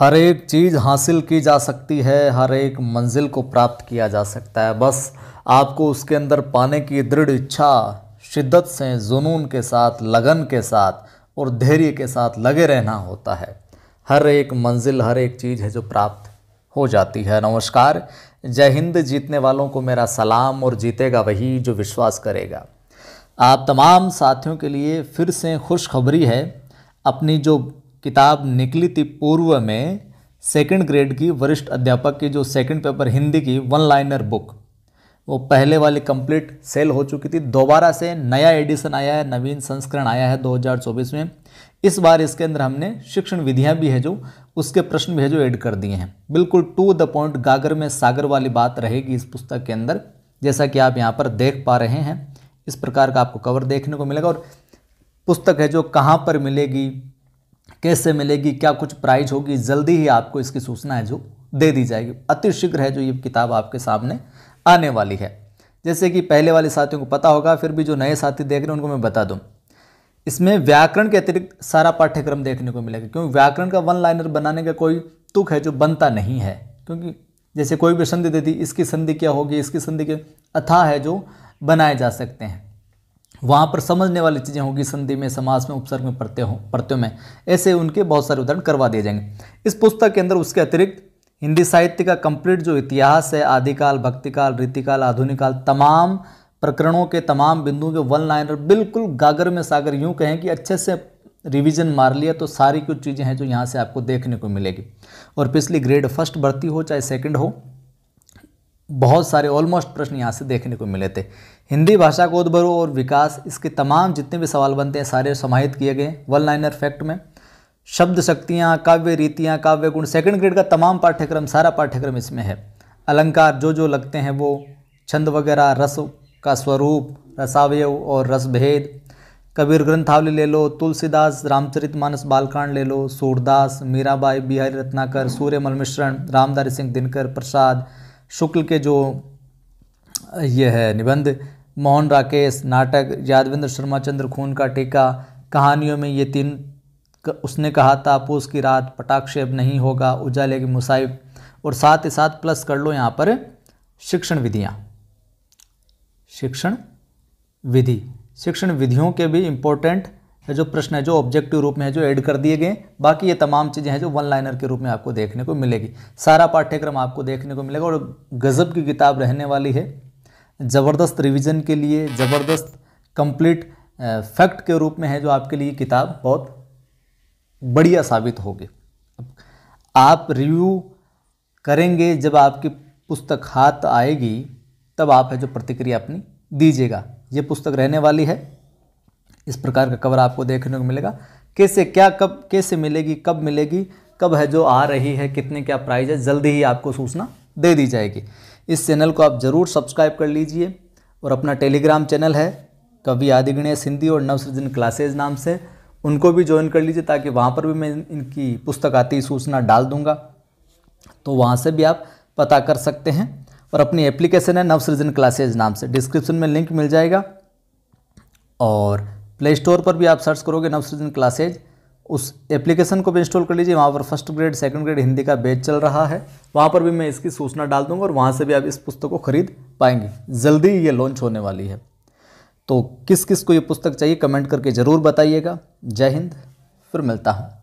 हर एक चीज़ हासिल की जा सकती है हर एक मंजिल को प्राप्त किया जा सकता है बस आपको उसके अंदर पाने की दृढ़ इच्छा शिद्दत से जुनून के साथ लगन के साथ और धैर्य के साथ लगे रहना होता है हर एक मंजिल हर एक चीज़ है जो प्राप्त हो जाती है नमस्कार जय हिंद जीतने वालों को मेरा सलाम और जीतेगा वही जो विश्वास करेगा आप तमाम साथियों के लिए फिर से खुशखबरी है अपनी जो किताब निकली थी पूर्व में सेकंड ग्रेड की वरिष्ठ अध्यापक की जो सेकंड पेपर हिंदी की वन लाइनर बुक वो पहले वाली कंप्लीट सेल हो चुकी थी दोबारा से नया एडिशन आया है नवीन संस्करण आया है 2024 में इस बार इसके अंदर हमने शिक्षण विधियां भी है जो उसके प्रश्न भी है जो ऐड कर दिए हैं बिल्कुल टू द पॉइंट गागर में सागर वाली बात रहेगी इस पुस्तक के अंदर जैसा कि आप यहाँ पर देख पा रहे हैं इस प्रकार का आपको कवर देखने को मिलेगा और पुस्तक है जो कहाँ पर मिलेगी कैसे मिलेगी क्या कुछ प्राइज होगी जल्दी ही आपको इसकी सूचना है जो दे दी जाएगी अतिशीघ्र है जो ये किताब आपके सामने आने वाली है जैसे कि पहले वाले साथियों को पता होगा फिर भी जो नए साथी देख रहे हैं उनको मैं बता दूँ इसमें व्याकरण के अतिरिक्त सारा पाठ्यक्रम देखने को मिलेगा क्योंकि व्याकरण का वन लाइनर बनाने का कोई तुक है जो बनता नहीं है क्योंकि जैसे कोई भी संधि दे दी इसकी संधि क्या होगी इसकी संधि के अथा है जो बनाए जा सकते हैं वहाँ पर समझने वाली चीज़ें होंगी संधि में समास में उपसर्ग में प्रत्यय हो प्रत्यय में ऐसे उनके बहुत सारे उदाहरण करवा दिए जाएंगे इस पुस्तक के अंदर उसके अतिरिक्त हिंदी साहित्य का कंप्लीट जो इतिहास है आदिकाल भक्तिकाल रीतिकाल आधुनिक काल तमाम प्रकरणों के तमाम बिंदुओं के वन लाइनर बिल्कुल गागर में सागर यूँ कहें कि अच्छे से रिवीजन मार लिया तो सारी कुछ चीज़ें हैं जो यहाँ से आपको देखने को मिलेगी और पिछली ग्रेड फर्स्ट भर्ती हो चाहे सेकंड हो बहुत सारे ऑलमोस्ट प्रश्न यहाँ से देखने को मिले थे हिंदी भाषा को उद्भरो और विकास इसके तमाम जितने भी सवाल बनते हैं सारे समाहित किए गए वन लाइनर फैक्ट में शब्द शक्तियाँ काव्य रीतियाँ काव्य गुण सेकंड ग्रेड का तमाम पाठ्यक्रम सारा पाठ्यक्रम इसमें है अलंकार जो जो लगते हैं वो छंद वगैरह रस का स्वरूप रसावय और रसभेद कबीर ग्रंथावली ले लो तुलसीदास रामचरित मानस बालकांड ले लो सूरदास मीराबाई बिहारी रत्नाकर सूर्य मलमिश्रण रामधारी सिंह दिनकर प्रसाद शुक्ल के जो ये है निबंध मोहन राकेश नाटक यादविंद्र शर्मा चंद्र खून का टीका कहानियों में ये तीन उसने कहा था आपूस की रात पटाक्षेप नहीं होगा उजाले की मुसाइब और साथ ही साथ प्लस कर लो यहाँ पर शिक्षण विधियाँ शिक्षण विधि शिक्षण विधियों के भी इम्पोर्टेंट है जो प्रश्न है जो ऑब्जेक्टिव रूप में है जो ऐड कर दिए गए बाकी ये तमाम चीज़ें हैं जो वन लाइनर के रूप में आपको देखने को मिलेगी सारा पाठ्यक्रम आपको देखने को मिलेगा और गज़ब की किताब रहने वाली है ज़बरदस्त रिविज़न के लिए ज़बरदस्त कम्प्लीट फैक्ट के रूप में है जो आपके लिए किताब बहुत बढ़िया साबित होगी आप रिव्यू करेंगे जब आपकी पुस्तक हाथ आएगी तब आप है जो प्रतिक्रिया अपनी दीजिएगा ये पुस्तक रहने वाली है इस प्रकार का कवर आपको देखने को मिलेगा कैसे क्या कब कैसे मिलेगी कब मिलेगी कब है जो आ रही है कितने क्या प्राइस है जल्दी ही आपको सूचना दे दी जाएगी इस चैनल को आप ज़रूर सब्सक्राइब कर लीजिए और अपना टेलीग्राम चैनल है कवि आदि गणेश हिंदी और नवसृजन क्लासेज नाम से उनको भी ज्वाइन कर लीजिए ताकि वहाँ पर भी मैं इनकी पुस्तक आती सूचना डाल दूँगा तो वहाँ से भी आप पता कर सकते हैं और अपनी एप्लीकेशन है नवसृजन क्लासेज नाम से डिस्क्रिप्शन में लिंक मिल जाएगा और प्ले स्टोर पर भी आप सर्च करोगे नवसृजन क्लासेज उस एप्लीकेशन को भी इंस्टॉल कर लीजिए वहाँ पर first grade second grade Hindi का बैच चल रहा है वहाँ पर भी मैं इसकी सूचना डाल दूंगा और वहाँ से भी आप इस पुस्तक को खरीद पाएंगे जल्दी ये लॉन्च होने वाली है तो किस किस को ये पुस्तक चाहिए कमेंट करके ज़रूर बताइएगा जय हिंद फिर मिलता हूँ